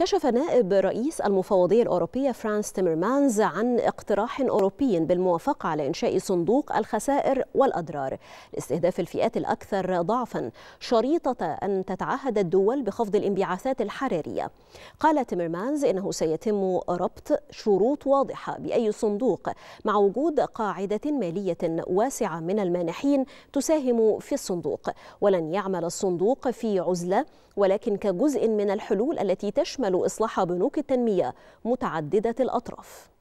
كشف نائب رئيس المفوضية الأوروبية فرانس تيمرمانز عن اقتراح أوروبي بالموافقة على إنشاء صندوق الخسائر والأضرار لاستهداف الفئات الأكثر ضعفا شريطة أن تتعهد الدول بخفض الانبعاثات الحرارية قال تيمرمانز إنه سيتم ربط شروط واضحة بأي صندوق مع وجود قاعدة مالية واسعة من المانحين تساهم في الصندوق ولن يعمل الصندوق في عزلة ولكن كجزء من الحلول التي تشمل يعمل إصلاح بنوك التنمية متعددة الأطراف